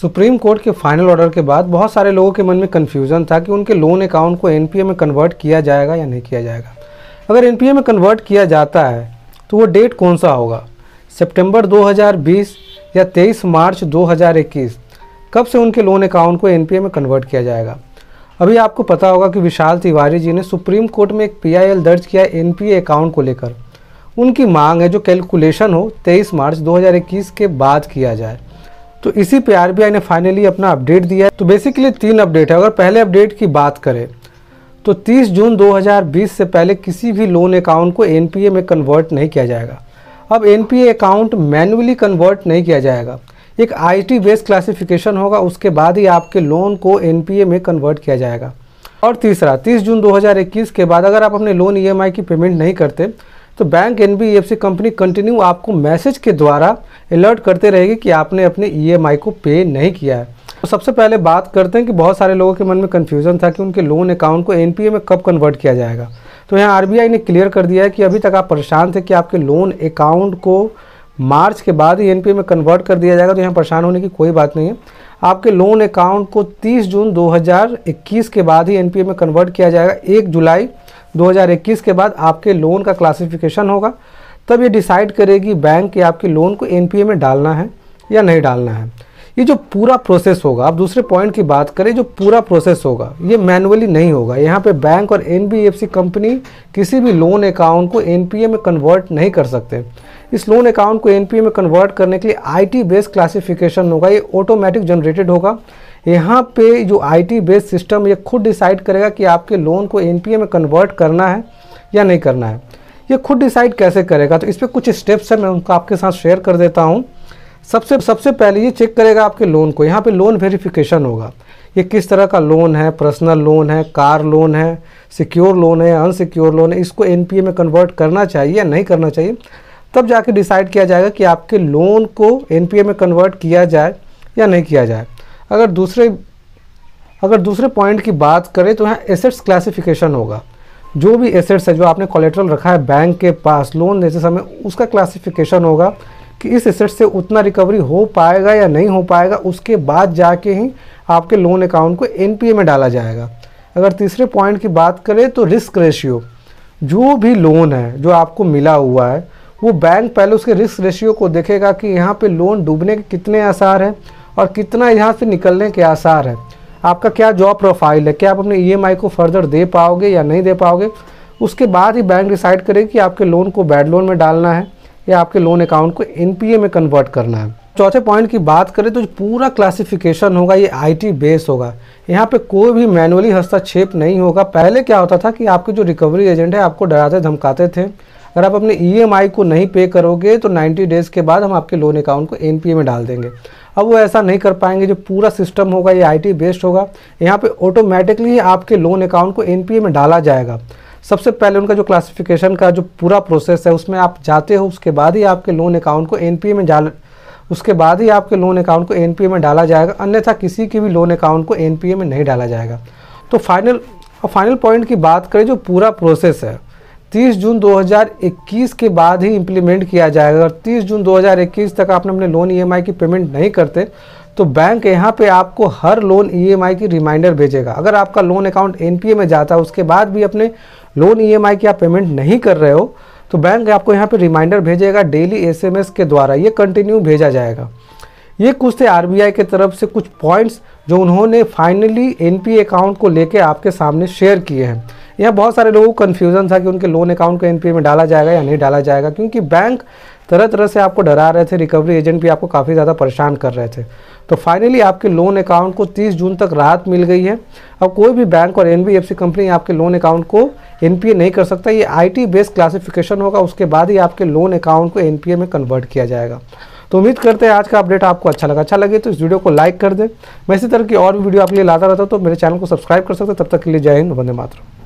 supreme court के final order के बाद बहुत सारे लोगों के मन में कन्फ्यूज़न था कि उनके लोन अकाउंट को एन में कन्वर्ट किया जाएगा या नहीं किया जाएगा अगर एन में कन्वर्ट किया जाता है तो वो डेट कौन सा होगा सितंबर 2020 या 23 मार्च 2021 कब से उनके लोन अकाउंट को एन में कन्वर्ट किया जाएगा अभी आपको पता होगा कि विशाल तिवारी जी ने सुप्रीम कोर्ट में एक पी दर्ज किया एन अकाउंट को लेकर उनकी मांग है जो कैलकुलेशन हो 23 मार्च 2021 के बाद किया जाए तो इसी पे आर ने फाइनली अपना अपडेट दिया है तो बेसिकली तीन अपडेट है अगर पहले अपडेट की बात करें तो 30 जून 2020 से पहले किसी भी लोन अकाउंट को एन में कन्वर्ट नहीं किया जाएगा अब एन अकाउंट मैनुअली कन्वर्ट नहीं किया जाएगा एक टी बेस्ड क्लासिफिकेशन होगा उसके बाद ही आपके लोन को एन में कन्वर्ट किया जाएगा और तीसरा 30 जून 2021 के बाद अगर आप अपने लोन ईएमआई e की पेमेंट नहीं करते तो बैंक एन कंपनी कंटिन्यू आपको मैसेज के द्वारा अलर्ट करते रहेगी कि आपने अपने ई e को पे नहीं किया है तो सबसे पहले बात करते हैं कि बहुत सारे लोगों के मन में कन्फ्यूज़न था कि उनके लोन अकाउंट को एन में कब कन्वर्ट किया जाएगा तो यहाँ आर ने क्लियर कर दिया है कि अभी तक आप परेशान थे कि आपके लोन अकाउंट को मार्च के बाद ही एन में कन्वर्ट कर दिया जाएगा तो यहाँ परेशान होने की कोई बात नहीं है आपके लोन अकाउंट को 30 जून 2021 के बाद ही एन में कन्वर्ट किया जाएगा एक जुलाई 2021 के बाद आपके लोन का क्लासिफिकेशन होगा तब ये डिसाइड करेगी बैंक कि आपके लोन को एन में डालना है या नहीं डालना है ये जो पूरा प्रोसेस होगा आप दूसरे पॉइंट की बात करें जो पूरा प्रोसेस होगा ये मैनुअली नहीं होगा यहाँ पे बैंक और एन कंपनी किसी भी लोन अकाउंट को एन में कन्वर्ट नहीं कर सकते इस लोन अकाउंट को एन में कन्वर्ट करने के लिए आई टी बेस्ड क्लासिफिकेशन होगा ये ऑटोमेटिक जनरेटेड होगा यहाँ पे जो आई टी बेस्ड सिस्टम ये खुद डिसाइड करेगा कि आपके लोन को एन में कन्वर्ट करना है या नहीं करना है ये खुद डिसाइड कैसे करेगा तो इस पर कुछ स्टेप्स हैं मैं उनको आपके साथ शेयर कर देता हूँ सबसे सबसे पहले ये चेक करेगा आपके लोन को यहाँ पे लोन वेरिफिकेशन होगा ये किस तरह का लोन है पर्सनल लोन है कार लोन है सिक्योर लोन है अनसिक्योर लोन है इसको एन में कन्वर्ट करना चाहिए या नहीं करना चाहिए तब जाके डिसाइड किया जाएगा कि आपके लोन को एन में कन्वर्ट किया जाए या नहीं किया जाए अगर दूसरे अगर दूसरे पॉइंट की बात करें तो यहाँ एसेट्स क्लासिफिकेशन होगा जो भी एसेट्स है जो आपने कॉलेट्रल रखा है बैंक के पास लोन देते समय उसका क्लासिफिकेशन होगा कि इस एसेट से उतना रिकवरी हो पाएगा या नहीं हो पाएगा उसके बाद जाके ही आपके लोन अकाउंट को एन में डाला जाएगा अगर तीसरे पॉइंट की बात करें तो रिस्क रेशियो जो भी लोन है जो आपको मिला हुआ है वो बैंक पहले उसके रिस्क रेशियो को देखेगा कि यहाँ पे लोन डूबने के कितने आसार हैं और कितना यहाँ से निकलने के आसार हैं आपका क्या जॉब प्रोफाइल है क्या आप अपने ई e को फर्दर दे पाओगे या नहीं दे पाओगे उसके बाद ही बैंक डिसाइड करे कि आपके लोन को बैड लोन में डालना है या आपके लोन अकाउंट को एन में कन्वर्ट करना है चौथे पॉइंट की बात करें तो पूरा क्लासिफिकेशन होगा ये आईटी बेस होगा यहाँ पे कोई भी मैनुअली हस्तक्षेप नहीं होगा पहले क्या होता था कि आपके जो रिकवरी एजेंट है आपको डराते धमकाते थे अगर आप अपने ई e को नहीं पे करोगे तो 90 डेज़ के बाद हम आपके लोन अकाउंट को एन में डाल देंगे अब वो ऐसा नहीं कर पाएंगे जो पूरा सिस्टम होगा ये आईटी बेस्ड होगा यहाँ पे ऑटोमेटिकली आपके लोन अकाउंट को एनपीए में डाला जाएगा सबसे पहले उनका जो क्लासिफिकेशन का जो पूरा प्रोसेस है उसमें आप जाते हो उसके बाद ही आपके लोन अकाउंट को एन में डाल उसके बाद ही आपके लोन अकाउंट को एन में डाला जाएगा अन्यथा किसी के भी लोन अकाउंट को एन में नहीं डाला जाएगा तो फाइनल और फाइनल पॉइंट की बात करें जो पूरा प्रोसेस है 30 जून 2021 के बाद ही इम्प्लीमेंट किया जाएगा और 30 जून 2021 तक आपने अपने लोन ईएमआई e की पेमेंट नहीं करते तो बैंक यहाँ पे आपको हर लोन ईएमआई e की रिमाइंडर भेजेगा अगर आपका लोन अकाउंट एनपीए में जाता है उसके बाद भी अपने लोन ईएमआई e की आप पेमेंट नहीं कर रहे हो तो बैंक आपको यहाँ पर रिमाइंडर भेजेगा डेली एस के द्वारा ये कंटिन्यू भेजा जाएगा ये कुछ थे आर के तरफ से कुछ पॉइंट्स जो उन्होंने फाइनली एन अकाउंट को लेकर आपके सामने शेयर किए हैं यहाँ बहुत सारे लोगों को कन्फ्यूज़न था कि उनके लोन अकाउंट को एनपीए में डाला जाएगा या नहीं डाला जाएगा क्योंकि बैंक तरह तरह से आपको डरा रहे थे रिकवरी एजेंट भी आपको काफ़ी ज़्यादा परेशान कर रहे थे तो फाइनली आपके लोन अकाउंट को 30 जून तक राहत मिल गई है अब कोई भी बैंक और एन कंपनी आपके लोन अकाउंट को एन नहीं कर सकता ये आई बेस्ड क्लासिफिकेशन होगा उसके बाद ही आपके लोन अकाउंट को एन में कन्वर्ट किया जाएगा तो उम्मीद करते हैं आज का अपडेट आपको अच्छा लगा अच्छा लगे तो इस वीडियो को लाइक कर दें मैं इसी तरह की और भी वीडियो आपके लिए लाता रहता हूँ तो मेरे चैनल को सब्सक्राइब कर सकते हैं तब तक के लिए जय हिंद वंदे मातरम